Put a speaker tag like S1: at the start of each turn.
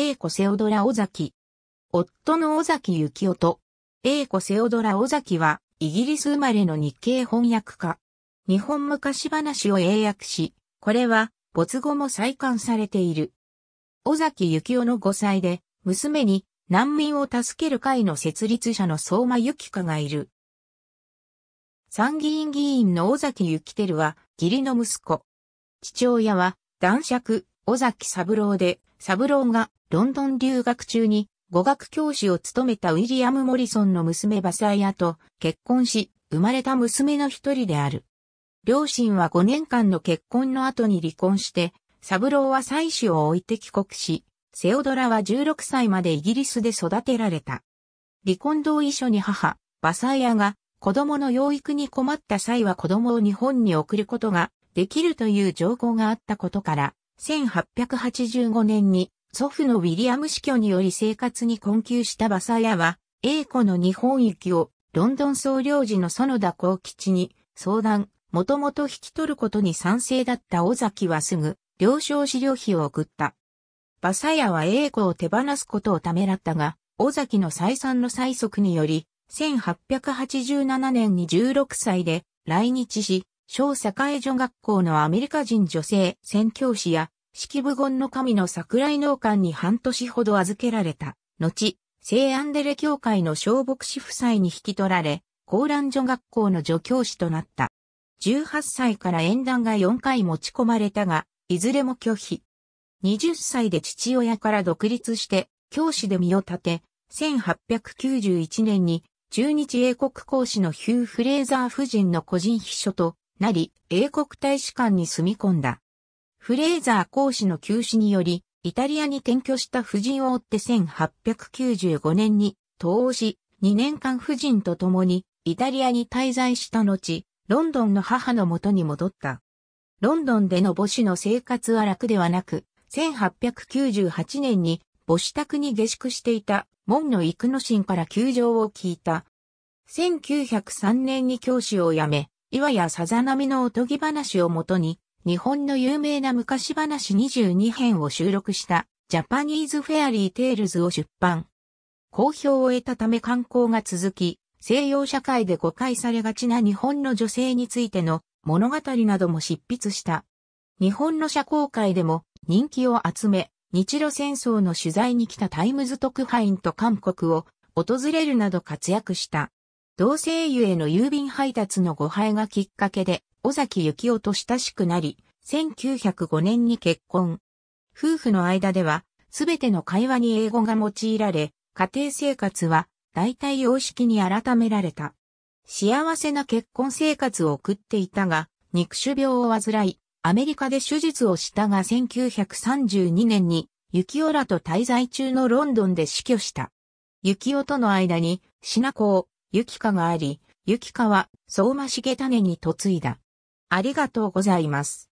S1: 英子セオドラ・尾崎。夫の尾崎幸夫と、英子セオドラ・尾崎は、イギリス生まれの日系翻訳家。日本昔話を英訳し、これは、没後も再刊されている。尾崎幸夫の5歳で、娘に難民を助ける会の設立者の相馬幸香がいる。参議院議員の尾崎幸輝は、義理の息子。父親は、男爵、尾崎三郎で、サブローがロンドン留学中に語学教師を務めたウィリアム・モリソンの娘バサイアと結婚し、生まれた娘の一人である。両親は5年間の結婚の後に離婚して、サブローは妻子を置いて帰国し、セオドラは16歳までイギリスで育てられた。離婚同意書に母、バサイアが子供の養育に困った際は子供を日本に送ることができるという情報があったことから、1885年に祖父のウィリアム死去により生活に困窮したバサヤは、英子の日本行きをロンドン総領事の園田幸吉に相談、もともと引き取ることに賛成だった尾崎はすぐ、了承資料費を送った。バサヤは英子を手放すことをためらったが、尾崎の再三の催促により、1887年に16歳で来日し、小栄女学校のアメリカ人女性宣教師や、式部言の神の桜井農館に半年ほど預けられた。後、聖アンデレ教会の小牧師夫妻に引き取られ、高蘭女学校の助教師となった。18歳から演談が4回持ち込まれたが、いずれも拒否。20歳で父親から独立して、教師で身を立て、1891年に中日英国公使のヒュー・フレーザー夫人の個人秘書となり、英国大使館に住み込んだ。フレーザー講師の休止により、イタリアに転居した夫人を追って1895年に東欧し、2年間夫人と共にイタリアに滞在した後、ロンドンの母の元に戻った。ロンドンでの母子の生活は楽ではなく、1898年に母子宅に下宿していた門の幾野心から窮状を聞いた。1903年に教師を辞め、岩やさざ波のおとぎ話をもとに、日本の有名な昔話22編を収録した、ジャパニーズフェアリーテールズを出版。好評を得たため観光が続き、西洋社会で誤解されがちな日本の女性についての物語なども執筆した。日本の社交界でも人気を集め、日露戦争の取材に来たタイムズ特派員と韓国を訪れるなど活躍した。同性ゆへの郵便配達の誤配がきっかけで、尾崎幸男と親しくなり、1905年に結婚。夫婦の間では、すべての会話に英語が用いられ、家庭生活は、大体様式に改められた。幸せな結婚生活を送っていたが、肉種病を患い、アメリカで手術をしたが1932年に、幸男らと滞在中のロンドンで死去した。幸雄との間に、シナ港、雪香があり、雪香は相馬重種に嫁いだ。ありがとうございます。